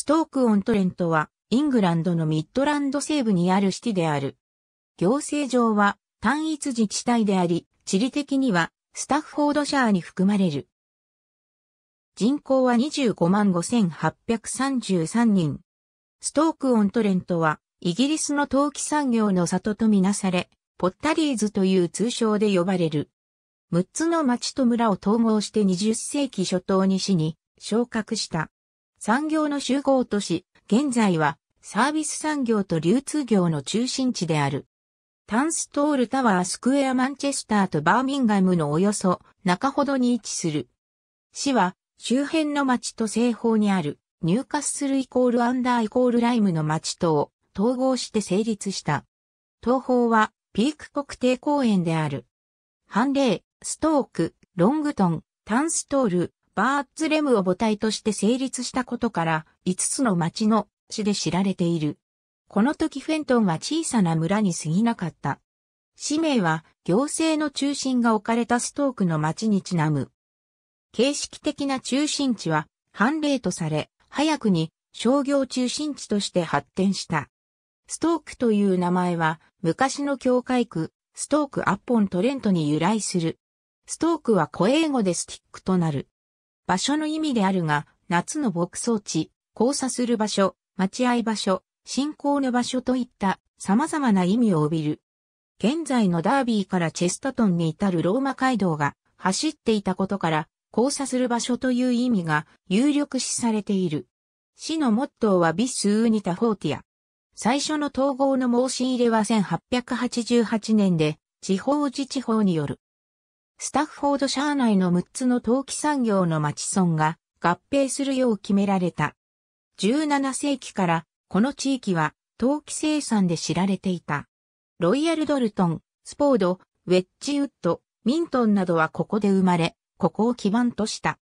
ストーク・オン・トレントは、イングランドのミッドランド西部にあるシティである。行政上は単一自治体であり、地理的にはスタッフォードシャーに含まれる。人口は25万5833人。ストーク・オン・トレントは、イギリスの陶器産業の里とみなされ、ポッタリーズという通称で呼ばれる。6つの町と村を統合して20世紀初頭に市に昇格した。産業の集合都市、現在はサービス産業と流通業の中心地である。タンストールタワースクエアマンチェスターとバーミンガムのおよそ中ほどに位置する。市は周辺の町と西方にあるニューカッスルイコールアンダーイコールライムの町とを統合して成立した。東方はピーク国定公園である。ハンレー、ストーク、ロングトン、タンストール、バーッツレムを母体として成立したことから、5つの町の市で知られている。この時フェントンは小さな村に過ぎなかった。氏名は行政の中心が置かれたストークの町にちなむ。形式的な中心地は判例とされ、早くに商業中心地として発展した。ストークという名前は昔の教会区、ストークアッポントレントに由来する。ストークは古英語でスティックとなる。場所の意味であるが、夏の牧草地、交差する場所、待合場所、信仰の場所といった様々な意味を帯びる。現在のダービーからチェスタトンに至るローマ街道が走っていたことから、交差する場所という意味が有力視されている。市のモットーはビス・ウーニタ・フォーティア。最初の統合の申し入れは1888年で、地方自治法によるスタッフォードシャー内の6つの陶器産業の町村が合併するよう決められた。17世紀からこの地域は陶器生産で知られていた。ロイヤルドルトン、スポード、ウェッジウッド、ミントンなどはここで生まれ、ここを基盤とした。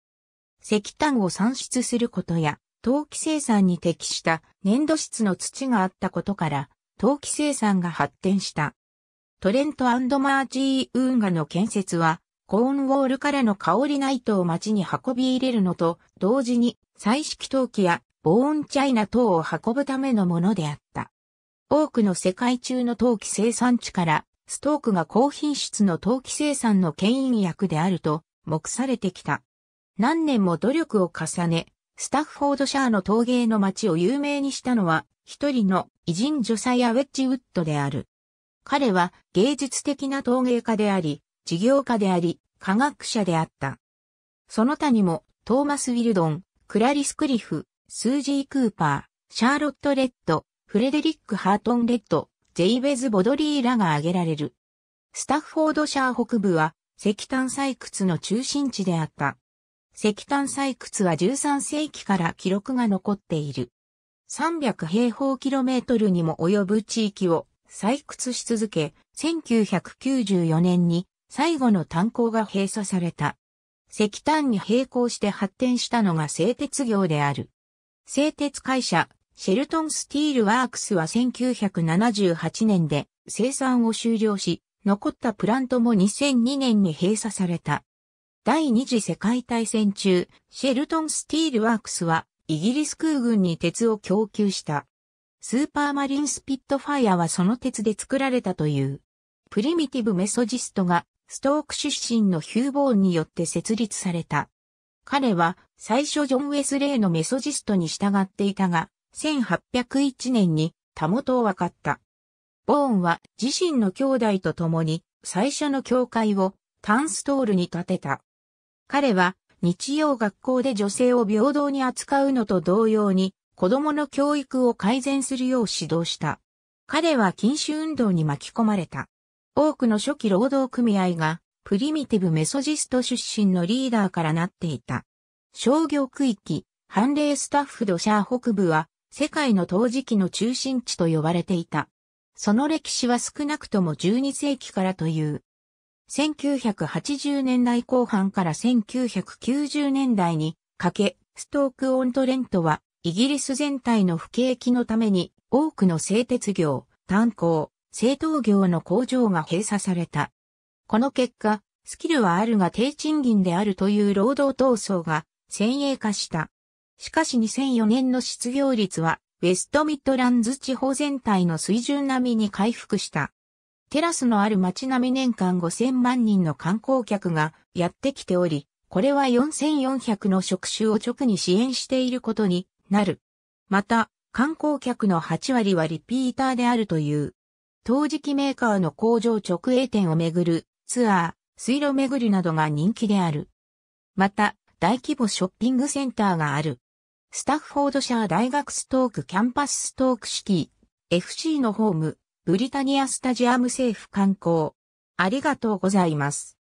石炭を産出することや、陶器生産に適した粘土質の土があったことから、陶器生産が発展した。トレントマージー運河の建設は、コーンウォールからの香りナイトを街に運び入れるのと、同時に、彩色陶器やボーンチャイナ等を運ぶためのものであった。多くの世界中の陶器生産地から、ストークが高品質の陶器生産の牽引役であると、目されてきた。何年も努力を重ね、スタッフォードシャーの陶芸の街を有名にしたのは、一人の偉人助才アウェッジウッドである。彼は芸術的な陶芸家であり、事業家であり、科学者であった。その他にも、トーマス・ウィルドン、クラリス・クリフ、スージー・クーパー、シャーロット・レッド、フレデリック・ハートン・レッド、ジェイベズ・ボドリーらが挙げられる。スタッフォードシャー北部は石炭採掘の中心地であった。石炭採掘は13世紀から記録が残っている。300平方キロメートルにも及ぶ地域を採掘し続け、1994年に最後の炭鉱が閉鎖された。石炭に並行して発展したのが製鉄業である。製鉄会社、シェルトンスティールワークスは1978年で生産を終了し、残ったプラントも2002年に閉鎖された。第二次世界大戦中、シェルトンスティールワークスはイギリス空軍に鉄を供給した。スーパーマリンスピットファイアはその鉄で作られたという。プリミティブメソジストがストーク出身のヒュー・ボーンによって設立された。彼は最初ジョン・ウェスレイのメソジストに従っていたが、1801年にたもとを分かった。ボーンは自身の兄弟と共に最初の教会をタンストールに建てた。彼は日曜学校で女性を平等に扱うのと同様に子供の教育を改善するよう指導した。彼は禁酒運動に巻き込まれた。多くの初期労働組合が、プリミティブメソジスト出身のリーダーからなっていた。商業区域、判例スタッフドシャー北部は、世界の陶磁器の中心地と呼ばれていた。その歴史は少なくとも12世紀からという。1980年代後半から1990年代にかけ、ストーク・オントレントは、イギリス全体の不景気のために、多くの製鉄業、炭鉱、製糖業の工場が閉鎖された。この結果、スキルはあるが低賃金であるという労働闘争が先鋭化した。しかし2004年の失業率は、ウェストミッドランズ地方全体の水準並みに回復した。テラスのある街並み年間5000万人の観光客がやってきており、これは4400の職種を直に支援していることになる。また、観光客の8割はリピーターであるという。陶磁器メーカーの工場直営店をめぐるツアー、水路巡りなどが人気である。また、大規模ショッピングセンターがある。スタッフォードシャー大学ストークキャンパスストークシティ、FC のホーム、ブリタニアスタジアム政府観光。ありがとうございます。